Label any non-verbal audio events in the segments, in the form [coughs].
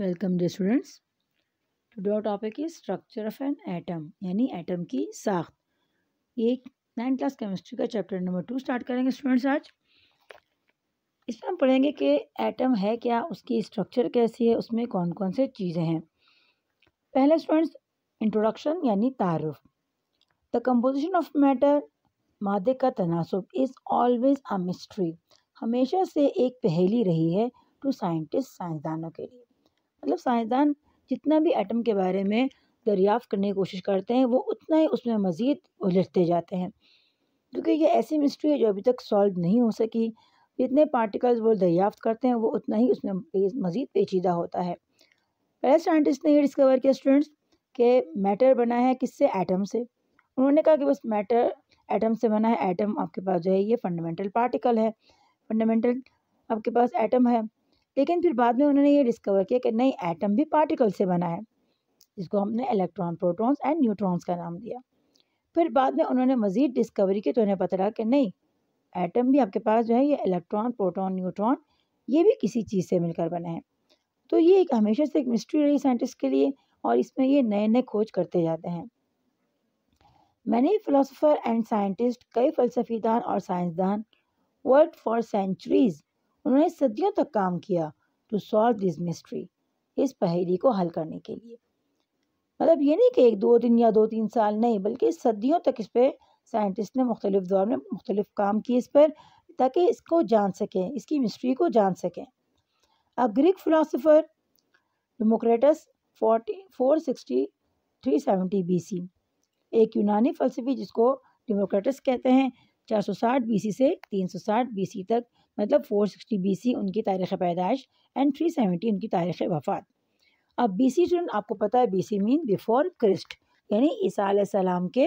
welcome dear students today topic is structure of an atom यानी atom की साख ये नाइन्थ क्लास केमिस्ट्री का चैप्टर नंबर टू स्टार्ट करेंगे स्टूडेंट्स आज इसमें हम पढ़ेंगे कि एटम है क्या उसकी स्ट्रक्चर कैसी है उसमें कौन कौन से चीज़ें हैं पहले स्टूडेंट्स इंट्रोडक्शन यानी तारफ़ द कम्पोजिशन ऑफ मैटर मादे का तनासब इज़ ऑलवेज अ मिस्ट्री हमेशा से एक पहेली रही है टू साइंटिस्ट साइंसदानों के लिए मतलब साइंसदान जितना भी एटम के बारे में दरियाफ़त करने की कोशिश करते हैं वो उतना ही उसमें मज़ीद उलझते जाते हैं क्योंकि ये ऐसी मिस्ट्री है जो अभी तक सॉल्व नहीं हो सकी जितने पार्टिकल्स वो दरियाफ़ करते हैं वो उतना ही उसमें मज़ीद पेचीदा होता है पहले साइंटिस्ट ने ये डिस्कवर किया स्टूडेंट्स के मैटर बना है किससे एटम से उन्होंने कहा कि बस मैटर एटम से बना है एटम आपके पास जो है ये फंडामेंटल पार्टिकल है फंडामेंटल आपके पास एटम है लेकिन फिर बाद में उन्होंने ये डिस्कवर किया कि नहीं एटम भी पार्टिकल से बना है जिसको हमने इलेक्ट्रॉन प्रोटॉन्स एंड न्यूट्रॉन्स का नाम दिया फिर बाद में उन्होंने मज़ीद डिस्कवरी की तो उन्हें पता लगा कि नहीं एटम भी आपके पास जो है ये इलेक्ट्रॉन प्रोटॉन न्यूट्रॉन ये भी किसी चीज़ से मिलकर बने हैं तो ये एक हमेशा से एक मिस्ट्री रही साइंटिस्ट के लिए और इसमें ये नए नए खोज करते जाते हैं मैंने फ़िलासफ़र एंड साइंटिस्ट कई फ़लसफीदान और साइंसदान वर्क फॉर सेंचुरीज़ उन्होंने सदियों तक काम किया टू सॉल्व दिस मिस्ट्री इस पहेली को हल करने के लिए मतलब ये नहीं कि एक दो दिन या दो तीन साल नहीं बल्कि सदियों तक इस पर साइंटिस्ट ने मुख्तलिफ दौर में मुख्तलिफ काम किए इस पर ताकि इसको जान सकें इसकी मिस्ट्री को जान सकें अब Greek philosopher Democritus forty four sixty three seventy B C एक यूनानी फ़लसफ़ी जिसको डेमोक्रेटस कहते हैं चार सौ साठ बी सी से तीन सौ साठ बी सी तक मतलब फ़ोर सिक्सटी बी सी उनकी तारीख़ पैदाइश एंड थ्री सेवेंटी उनकी तारीख़ वफ़ात अब बी सी स्टूडेंट आपको पता है B C mean before Christ यानी ईसा के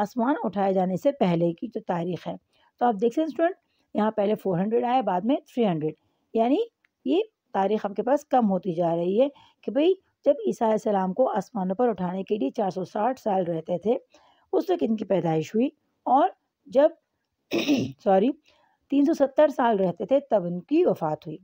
आसमान उठाए जाने से पहले की जो तारीख़ है तो आप देख सकते स्टूडेंट यहाँ पहले फ़ोर हंड्रेड आया बाद में थ्री हंड्रेड यानी ये तारीख़ आपके पास कम होती जा रही है कि भाई जब ईसा सलाम को आसमानों पर उठाने के लिए चार सौ साठ साल रहते थे उस वक्त इनकी पैदाइश हुई और जब सॉरी [coughs] 370 साल रहते थे तब उनकी वफात हुई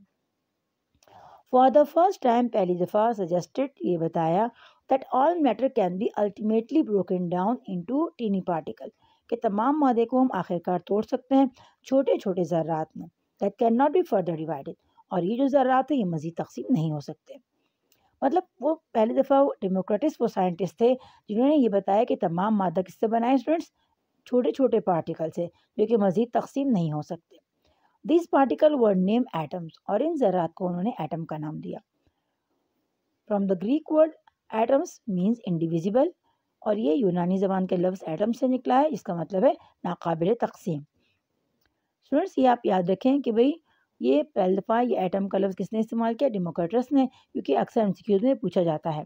फॉर द फर्स्ट टाइम पहली दफ़ा सजेस्टेड ये बताया that all matter can be ultimately broken down into tiny particle के तमाम मादे को हम आखिरकार तोड़ सकते हैं छोटे छोटे ज़रात में that can not be further divided और ये जो ज़र्रात है ये मज़ीद तकसीम नहीं हो सकते मतलब वो पहली दफ़ा डेमोक्रेटिस वो साइंटिस्ट थे जिन्होंने ये बताया कि तमाम मादा किससे बनाए स्टूडेंट्स छोटे छोटे पार्टिकल से जो कि मज़ीद तकसीम नहीं हो सकते this particle word name atoms और इन ज़रात को उन्होंने एटम का नाम दिया from the Greek word atoms means indivisible और ये यूनानी ज़बान के लफ्ज़ एटम से निकला है इसका मतलब है नाकबिल तकसीम स्टूडेंट्स ये आप याद रखें कि भाई ये पहली दफ़ा ये एटम का लफ्ज़ किसने इस्तेमाल किया डेमोक्रेटस ने क्योंकि अक्सर एम में पूछा जाता है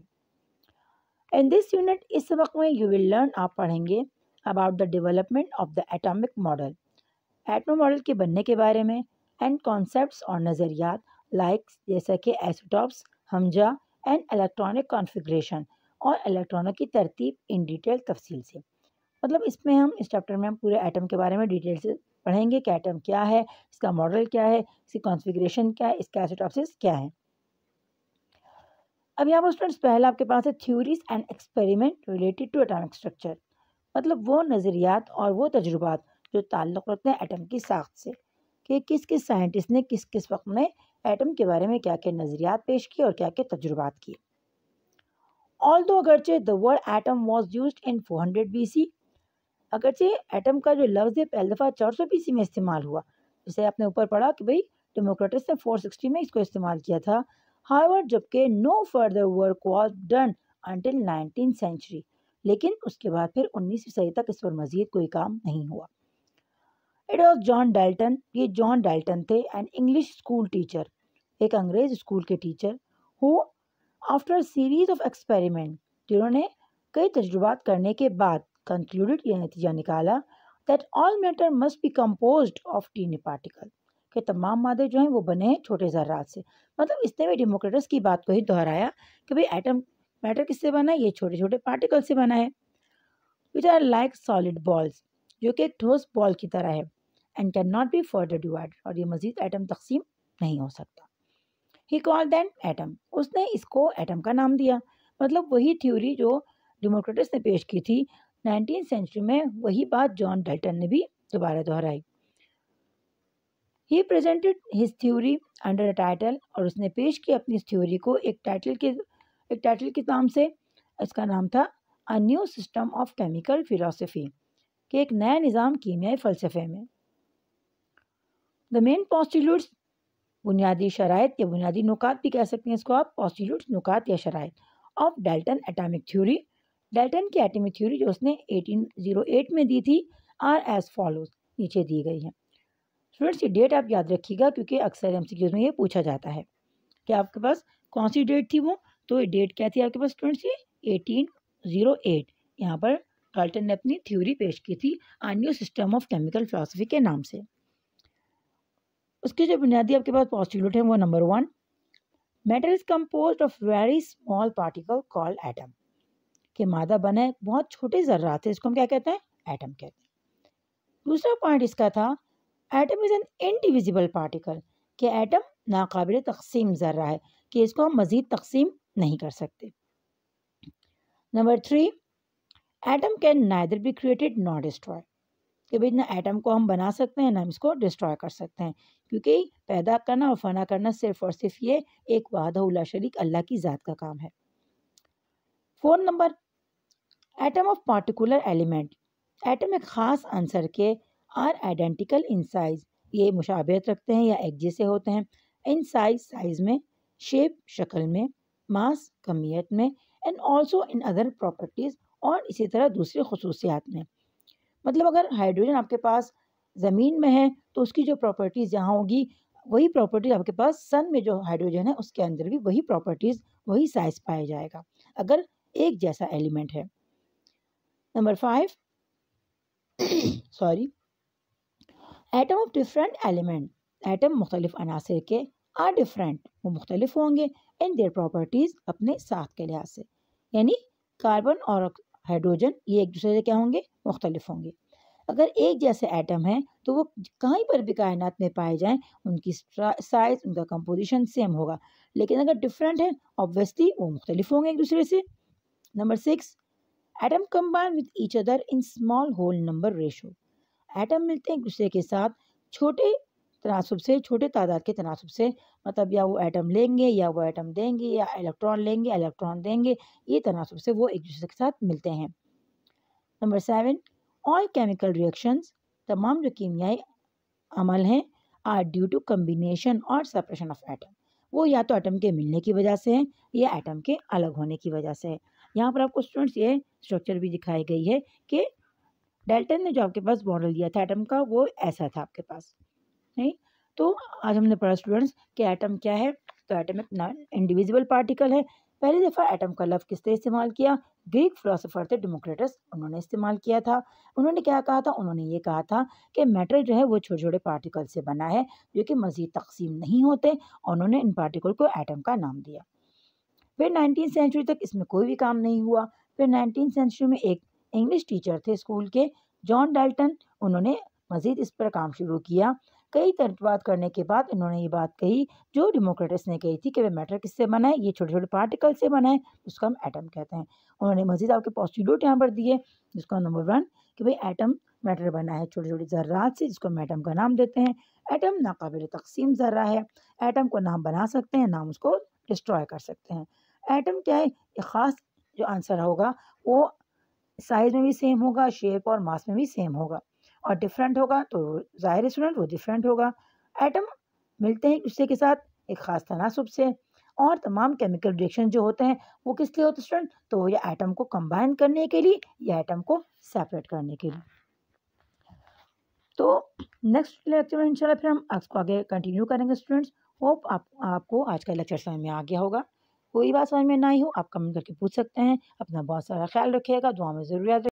एंड दिस यूनिट इस सबक में यू विल लर्न आप पढ़ेंगे about the development of the atomic model atomic model के बनने के बारे में एंड कॉन्सेप्ट्स और नज़रियात लाइक जैसा कि एसोटॉप्स हमजा एंड इलेक्ट्रॉनिक कॉन्फ़िगरेशन और इलेक्ट्रॉनों की तरतीब इन डिटेल तफसील से मतलब इसमें हम इस चैप्टर में हम पूरे आइटम के बारे में डिटेल से पढ़ेंगे कि आइटम क्या है इसका मॉडल क्या है इसकी कॉन्फ़िगरेशन क्या है इसका एसोटॉपसिस क्या है अब यहाँ पर स्टूडेंट्स पहले आपके पास है theories and experiment related to atomic structure मतलब वो नज़रियात और वो तजुर्बात जो ताल्लुक़ रखते हैं एटम की साख्त से कि किस किस साइंटिस्ट ने किस किस वक्त में एटम के बारे में क्या क्या नज़रियात पेश किए और क्या क्या तजुर्बात किए ऑल दो अगरचे the word atom was use in four hundred B C अगरचे एटम का जो लफ्ज़ है पहली दफ़ा चार सौ बी सी में इस्तेमाल हुआ जैसे आपने ऊपर पढ़ा कि भाई डेमोक्रेटस ने फोर सिक्सटी में इसको इस्तेमाल किया था हावर जबकि no further work was done until nineteen century लेकिन उसके बाद फिर उन्नीसवीं सदी तक इस पर मज़ीद कोई काम नहीं हुआ इट वॉज जॉन डाल्टन ये जॉन डाल्टन थे एन इंग्लिश स्कूल टीचर एक अंग्रेज स्कूल के teacher who after series of experiment जिन्होंने कई तजुर्बात करने के बाद कंक्लूडेड यह नतीजा निकाला that all matter must be compose of tiny particle के तमाम मादे जो हैं वो बने हैं छोटे ज़रात से मतलब इसने भी डेमोक्रेटस की बात को ही दोहराया कि भाई एटम मैटर किससे बना है ये छोटे छोटे पार्टिकल से बना है which are like solid balls जो कि एक ठोस बॉल की तरह है and can not be further divide और ये मज़ीद एटम तकसीम नहीं हो सकता ही कॉल दैन एटम उसने इसको एटम का नाम दिया मतलब वही थ्योरी जो डेमोक्रेटिस ने पेश की थी नाइनटीन सेंचुरी में वही बात जॉन डल्टन ने भी दोबारा दोहराई ही presented his theory under a title और उसने पेश की अपनी इस थ्योरी को एक टाइटल के एक टाइटल के नाम से इसका नाम था a new system of chemical philosophy के एक नया निज़ाम कीमियाई फ़लसफ़े में द मेन पॉस्टिट्यूट्स बुनियादी शरात या बुनियादी नुकात भी कह सकते हैं इसको आप पॉस्टिट्यूट्स नुकात या शरात of Dalton atomic theory Dalton की एटॉमिक थ्योरी जो उसने 1808 में दी थी आर एज फॉलोज नीचे दी गई है स्टूडेंट्स ये डेट आप याद रखिएगा क्योंकि अक्सर एम में ये पूछा जाता है कि आपके पास कौन सी डेट थी वो तो ये डेट क्या थी आपके पास स्टूडेंट्स ये एटीन ज़ीरो एट यहाँ पर डाल्टन ने अपनी थ्योरी पेश की थी a new system of chemical philosophy के नाम से उसके जो बुनियादी आपके पास पॉस्टुलेट हैं वो number one matter is compose of very small particle call atom के मादा बने बहुत छोटे जर्रा थे इसको हम क्या कहते हैं एटम कहते हैं दूसरा पॉइंट इसका था atom is an indivisible particle के एटम नाकबिल तकसीम ज़र्रा है कि इसको हम मज़ीद तकसीम नहीं कर सकते number three atom can neither be created not destroy कि भाई ना एटम को हम बना सकते हैं ना हम इसको डिस्ट्रॉय कर सकते हैं क्योंकि पैदा करना और फना करना सिर्फ और सिर्फ ये एक वादा शरीक अल्लाह की ज़ात का काम है four number atom of particular element atom एक ख़ास आंसर के आर आइडेंटिकल इन साइज़ ये मुशाबियत रखते हैं या एक जैसे होते हैं इन साइज साइज़ में शेप शक्ल में मास कमियत में and also in other properties और इसी तरह दूसरी खसूसियात में मतलब अगर हाइड्रोजन आपके पास ज़मीन में है तो उसकी जो प्रॉपर्टीज़ यहाँ होगी वही प्रॉपर्टी आपके पास सन में जो हाइड्रोजन है उसके अंदर भी वही प्रॉपर्टीज़ वही साइज पाया जाएगा अगर एक जैसा एलिमेंट है number five sorry atom of different element atom मुख्तलिफ अनासर के आर डिफरेंट वो मुख्तलिफ होंगे इन देयर प्रॉपर्टीज़ अपने साथ के लिहाज से यानी कार्बन और हाइड्रोजन ये एक दूसरे से क्या होंगे मुख्तलिफ होंगे अगर एक जैसे आइटम हैं तो वो कहीं पर भी कायनात में पाए जाएं उनकी साइज उनका कंपोजिशन सेम होगा लेकिन अगर डिफरेंट है ऑब्वियसली वो मुख्तलिफ होंगे एक दूसरे से number six atom combine with each other in small whole number ratio atom मिलते हैं एक दूसरे के साथ छोटे तनासब से छोटे तादाद के तनासब से मतलब या वो एटम लेंगे या वो एटम देंगे या इलेक्ट्रॉन लेंगे इलेक्ट्रॉन देंगे ये तनासब से वो एक दूसरे के साथ मिलते हैं number seven all chemical reactions तमाम जो कीमियाई अमल हैं आर ड्यू टू कम्बिनेशन और सेपरेशन ऑफ एटम वो या तो एटम के मिलने की वजह से है या एटम के अलग होने की वजह से है यहाँ पर आपको स्टूडेंट्स ये स्ट्रक्चर भी दिखाई गई है कि डेल्टन ने जो आपके पास मॉडल दिया था एटम का वो ऐसा था आपके पास नहीं तो आज हमने पढ़ा स्टूडेंट्स कि एटम क्या है तो एटम एक इंडिविजुअल पार्टिकल है पहली दफ़ा एटम का लफ्ज़ किसने इस्तेमाल किया ग्रीक फिलोसोफर थे डेमोक्रेटस उन्होंने इस्तेमाल किया था उन्होंने क्या कहा था उन्होंने ये कहा था कि मैटर जो है वो छोटे छोटे पार्टिकल से बना है जो कि मज़ीद तकसीम नहीं होते और उन्होंने इन पार्टिकल को एटम का नाम दिया फिर नाइनटीन सेंचुरी तक इसमें कोई भी काम नहीं हुआ फिर नाइनटीन सेंचुरी में एक इंग्लिश टीचर थे स्कूल के जॉन डाल्टन उन्होंने मज़ीद इस पर काम शुरू किया कई तर्जबात करने के बाद उन्होंने ये बात कही जो डेमोक्रेट्स ने कही थी कि वह मैटर किससे बना है ये छोटे छोटे पार्टिकल से बना है जिसको हम एटम कहते हैं उन्होंने मजीद आपके पॉस्टूलोट यहाँ पर दिए जिसका नंबर वन कि भाई एटम मैटर बना है छोटे छोटे ज़र्रात से जिसको हम एटम का नाम देते हैं एटम नाकबिल तकसीम ज़र्रा है एटम को नाम बना सकते हैं नाम उसको डिस्ट्रॉय कर सकते हैं एटम क्या है एक ख़ास जो आंसर होगा वो साइज़ में भी सेम होगा शेप और मास में भी सेम होगा और डिफरेंट होगा तो ज़ाहिर स्टूडेंट वो डिफरेंट होगा एटम मिलते हैं एक के साथ एक ख़ास तनासब से और तमाम केमिकल रिएक्शन जो होते हैं वो किस लिए होते स्टूडेंट तो वो या एटम को कंबाइन करने के लिए या आइटम को सेपरेट करने के लिए तो नेक्स्ट लेक्चर में इंशाल्लाह फिर हम आपको आगे कंटिन्यू करेंगे स्टूडेंट्स होप आप आपको आज का लेक्चर समझ में आ गया होगा कोई बात समझ में ना ही हो आप कमेंट करके पूछ सकते हैं अपना बहुत सारा ख्याल रखिएगा दुआ में ज़रूर याद